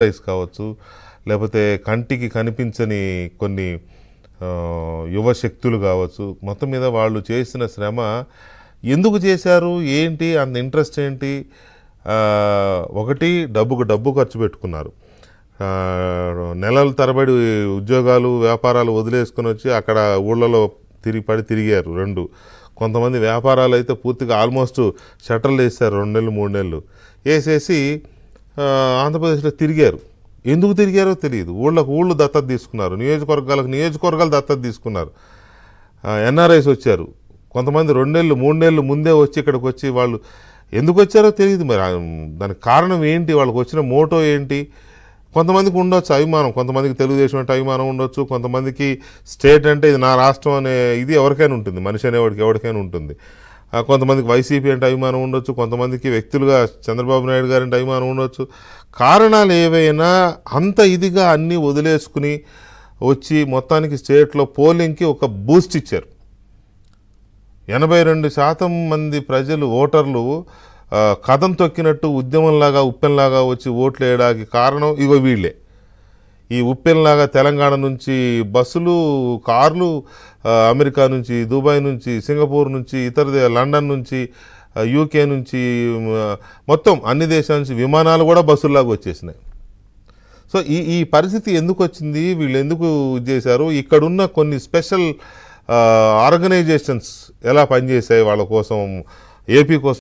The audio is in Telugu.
ఎక్సర్సైజ్ కావచ్చు లేకపోతే కంటికి కనిపించని కొన్ని యువ శక్తులు కావచ్చు మొత్తం మీద వాళ్ళు చేసిన శ్రమ ఎందుకు చేశారు ఏంటి అంత ఇంట్రెస్ట్ ఏంటి ఒకటి డబ్బుకు డబ్బు ఖర్చు పెట్టుకున్నారు నెలల తరబడి ఉద్యోగాలు వ్యాపారాలు వదిలేసుకొని వచ్చి అక్కడ ఊళ్ళలో తిరిగి పడి తిరిగారు రెండు కొంతమంది వ్యాపారాలు అయితే పూర్తిగా ఆల్మోస్ట్ షట్టర్లు వేశారు రెండు నెలలు మూడు నెలలు వేసేసి ఆంధ్రప్రదేశ్లో తిరిగారు ఎందుకు తిరిగారో తెలియదు ఊళ్ళకు ఊళ్ళు దత్తత తీసుకున్నారు నియోజకవర్గాలకు నియోజకవర్గాలు దత్తత తీసుకున్నారు ఎన్ఆర్ఐస్ వచ్చారు కొంతమంది రెండేళ్ళు మూడేళ్ళు ముందే వచ్చి ఇక్కడికి వచ్చి వాళ్ళు ఎందుకు వచ్చారో తెలియదు మరి దానికి కారణం ఏంటి వాళ్ళకి వచ్చిన మోటో ఏంటి కొంతమందికి ఉండొచ్చు అభిమానం కొంతమందికి తెలుగుదేశం అంటే అభిమానం ఉండొచ్చు కొంతమందికి స్టేట్ అంటే ఇది నా రాష్ట్రం అనే ఇది ఎవరికైనా ఉంటుంది మనిషి అనేవాడికి ఎవరికైనా ఉంటుంది కొంతమందికి వైసీపీ అంటే అభిమానం ఉండొచ్చు కొంతమందికి వ్యక్తులుగా చంద్రబాబు నాయుడు అంటే అభిమానం ఉండొచ్చు కారణాలు ఏవైనా అంత ఇదిగా అన్నీ వదిలేసుకుని వచ్చి మొత్తానికి స్టేట్లో పోలింగ్కి ఒక బూస్ట్ ఇచ్చారు ఎనభై రెండు శాతం మంది ప్రజలు ఓటర్లు కథం తొక్కినట్టు ఉద్యమంలాగా ఉప్పెన్లాగా వచ్చి ఓట్లు వేయడానికి కారణం ఇగో వీళ్ళే ఈ ఉప్పెన్లాగా తెలంగాణ నుంచి బస్సులు కార్లు అమెరికా నుంచి దుబాయ్ నుంచి సింగపూర్ నుంచి ఇతర లండన్ నుంచి యూకే నుంచి మొత్తం అన్ని దేశాల నుంచి విమానాలు కూడా బస్సుల్లాగా వచ్చేసినాయి సో ఈ ఈ పరిస్థితి ఎందుకు వచ్చింది వీళ్ళు ఎందుకు చేశారు ఇక్కడున్న కొన్ని స్పెషల్ ఆర్గనైజేషన్స్ ఎలా పనిచేసాయి వాళ్ళ కోసం ఏపీ కోసం